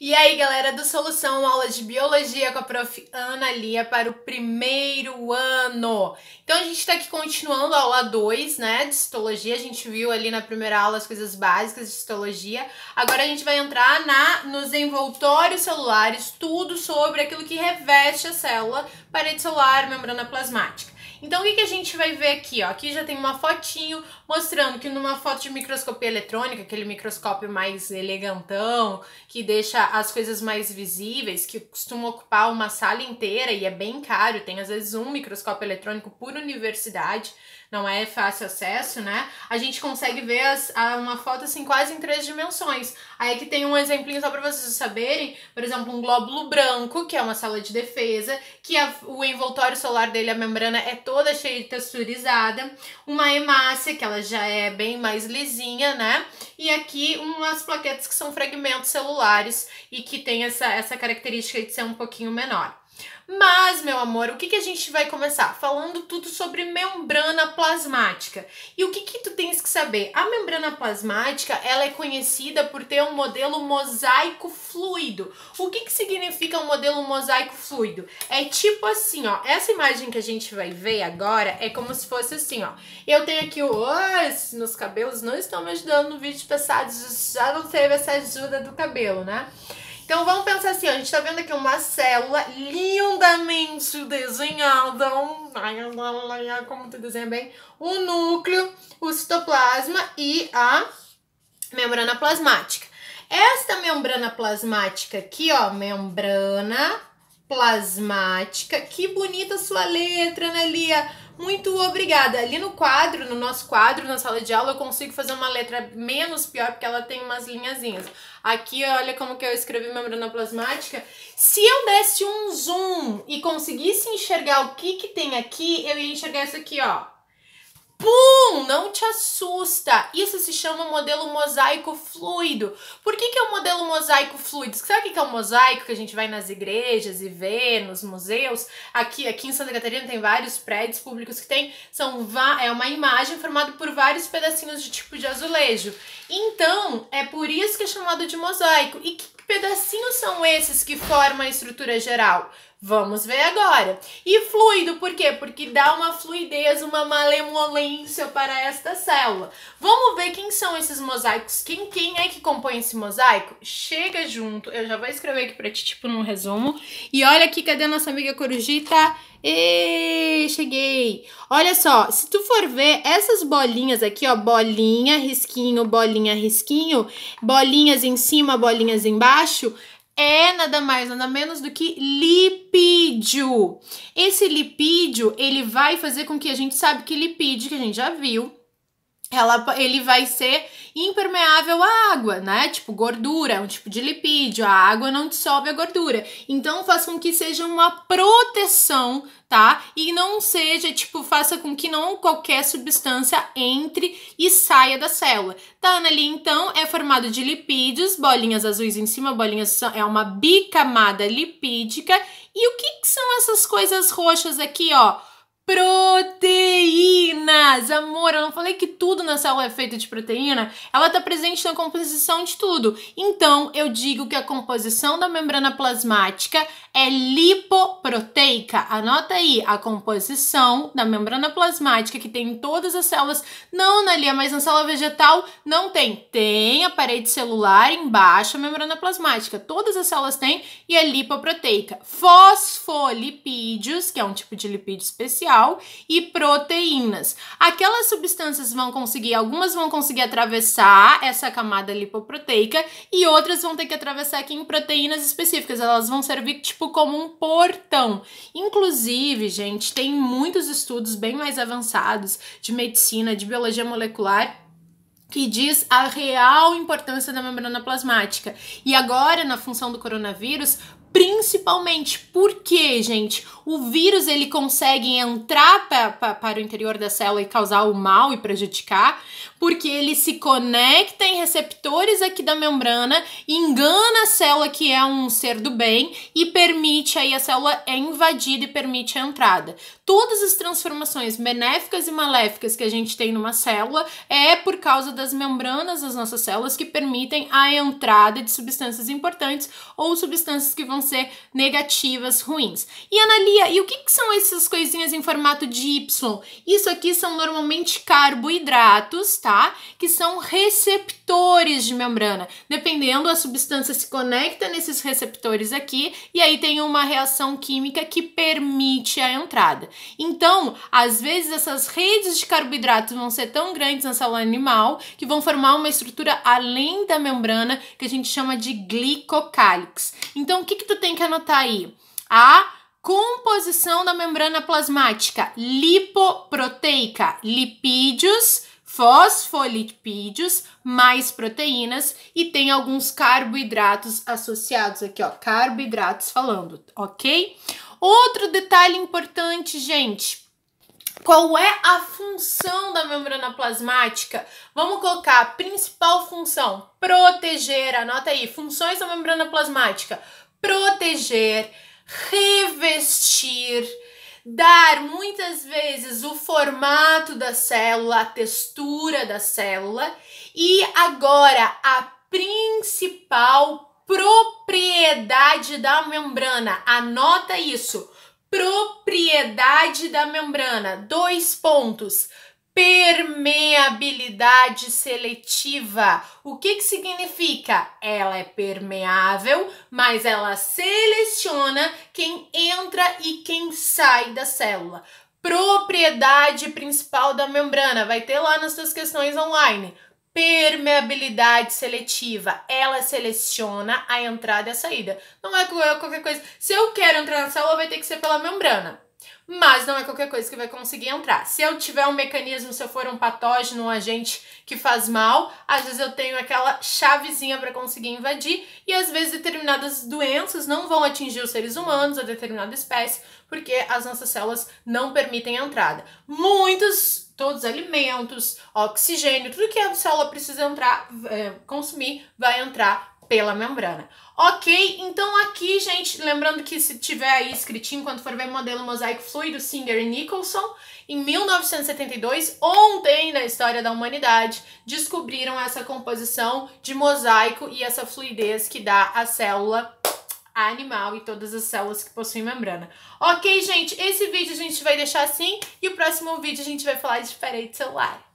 E aí, galera do Solução, aula de biologia com a prof. Ana Lia para o primeiro ano. Então, a gente está aqui continuando a aula 2, né, de citologia A gente viu ali na primeira aula as coisas básicas de citologia. Agora a gente vai entrar na nos envoltórios celulares, tudo sobre aquilo que reveste a célula, parede celular, membrana plasmática. Então o que, que a gente vai ver aqui? Ó? Aqui já tem uma fotinho mostrando que numa foto de microscopia eletrônica, aquele microscópio mais elegantão, que deixa as coisas mais visíveis, que costuma ocupar uma sala inteira e é bem caro, tem às vezes um microscópio eletrônico por universidade não é fácil acesso, né? A gente consegue ver as, a, uma foto assim quase em três dimensões. Aí aqui tem um exemplinho só para vocês saberem, por exemplo, um glóbulo branco, que é uma sala de defesa, que a, o envoltório solar dele, a membrana é toda cheia de texturizada, uma hemácia, que ela já é bem mais lisinha, né? E aqui umas plaquetas que são fragmentos celulares e que tem essa, essa característica de ser um pouquinho menor. Mas, meu amor, o que, que a gente vai começar? Falando tudo sobre membrana plasmática. E o que, que tu tens que saber? A membrana plasmática, ela é conhecida por ter um modelo mosaico fluido. O que, que significa um modelo mosaico fluido? É tipo assim, ó. Essa imagem que a gente vai ver agora é como se fosse assim, ó. Eu tenho aqui o... Oh, meus cabelos não estão me ajudando no vídeo passado. Já não teve essa ajuda do cabelo, né? Então vamos pensar assim, ó, a gente tá vendo aqui uma célula lindamente desenhada, como tu desenha bem, o núcleo, o citoplasma e a membrana plasmática. Esta membrana plasmática aqui, ó, membrana plasmática, que bonita sua letra, né, Lia? muito obrigada. Ali no quadro, no nosso quadro, na sala de aula, eu consigo fazer uma letra menos pior, porque ela tem umas linhazinhas. Aqui, olha como que eu escrevi membrana plasmática. Se eu desse um zoom e conseguisse enxergar o que que tem aqui, eu ia enxergar isso aqui, ó. Pum! não te assusta. Isso se chama modelo mosaico fluido. Por que, que é o um modelo mosaico fluido? Sabe o que é um mosaico que a gente vai nas igrejas e vê, nos museus? Aqui, aqui em Santa Catarina tem vários prédios públicos que tem. São, é uma imagem formada por vários pedacinhos de tipo de azulejo. Então, é por isso que é chamado de mosaico. E que pedacinhos são esses que formam a estrutura geral? Vamos ver agora. E fluido, por quê? Porque dá uma fluidez, uma malemolência para esta célula. Vamos ver quem são esses mosaicos, quem, quem é que compõe esse mosaico? Chega junto, eu já vou escrever aqui para ti, tipo, num resumo. E olha aqui, cadê a nossa amiga Corujita? Ei, cheguei! Olha só, se tu for ver essas bolinhas aqui, ó, bolinha, risquinho, bolinha, risquinho, bolinhas em cima, bolinhas embaixo, é nada mais, nada menos do que lipídio. Esse lipídio, ele vai fazer com que a gente sabe que lipídio, que a gente já viu, ela, ele vai ser impermeável à água, né? Tipo gordura, é um tipo de lipídio, a água não dissolve a gordura. Então faz com que seja uma proteção, tá? E não seja, tipo, faça com que não qualquer substância entre e saia da célula. Tá, ali então é formado de lipídios, bolinhas azuis em cima, bolinhas é uma bicamada lipídica. E o que, que são essas coisas roxas aqui, ó? proteínas. Amor, eu não falei que tudo na célula é feito de proteína? Ela está presente na composição de tudo. Então, eu digo que a composição da membrana plasmática é lipoproteica. Anota aí a composição da membrana plasmática que tem em todas as células. Não, na linha, mas na célula vegetal não tem. Tem a parede celular embaixo, a membrana plasmática. Todas as células têm e é lipoproteica. Fosfolipídios, que é um tipo de lipídio especial e proteínas. Aquelas substâncias vão conseguir, algumas vão conseguir atravessar essa camada lipoproteica e outras vão ter que atravessar aqui em proteínas específicas. Elas vão servir tipo como um portão. Inclusive, gente, tem muitos estudos bem mais avançados de medicina, de biologia molecular que diz a real importância da membrana plasmática. E agora, na função do coronavírus, principalmente porque, gente, o vírus ele consegue entrar pra, pra, para o interior da célula e causar o mal e prejudicar, porque ele se conecta em receptores aqui da membrana, engana a célula que é um ser do bem e permite aí a célula é invadida e permite a entrada. Todas as transformações benéficas e maléficas que a gente tem numa célula é por causa das membranas das nossas células que permitem a entrada de substâncias importantes ou substâncias que vão ser negativas, ruins. E analisa Bia, e o que, que são essas coisinhas em formato de Y? Isso aqui são normalmente carboidratos, tá? Que são receptores de membrana. Dependendo, a substância se conecta nesses receptores aqui e aí tem uma reação química que permite a entrada. Então, às vezes essas redes de carboidratos vão ser tão grandes na célula animal que vão formar uma estrutura além da membrana que a gente chama de glicocálix. Então, o que, que tu tem que anotar aí? A Composição da membrana plasmática: lipoproteica, lipídios, fosfolipídios, mais proteínas e tem alguns carboidratos associados aqui, ó, carboidratos falando, ok? Outro detalhe importante, gente, qual é a função da membrana plasmática? Vamos colocar a principal função: proteger. Anota aí, funções da membrana plasmática: proteger, revestir, dar muitas vezes o formato da célula, a textura da célula e agora a principal propriedade da membrana. Anota isso. Propriedade da membrana. Dois pontos permeabilidade seletiva. O que, que significa? Ela é permeável, mas ela seleciona quem entra e quem sai da célula. Propriedade principal da membrana, vai ter lá nas suas questões online. Permeabilidade seletiva, ela seleciona a entrada e a saída. Não é qualquer coisa. Se eu quero entrar na célula, vai ter que ser pela membrana. Mas não é qualquer coisa que vai conseguir entrar. Se eu tiver um mecanismo, se eu for um patógeno, um agente que faz mal, às vezes eu tenho aquela chavezinha para conseguir invadir e às vezes determinadas doenças não vão atingir os seres humanos, a determinada espécie, porque as nossas células não permitem a entrada. Muitos, todos os alimentos, oxigênio, tudo que a célula precisa entrar, é, consumir, vai entrar pela membrana. Ok, então aqui, gente, lembrando que se tiver aí escritinho, quando for ver modelo mosaico fluido, Singer e Nicholson, em 1972, ontem na história da humanidade, descobriram essa composição de mosaico e essa fluidez que dá à célula animal e todas as células que possuem membrana. Ok, gente, esse vídeo a gente vai deixar assim e o próximo vídeo a gente vai falar de parede celular.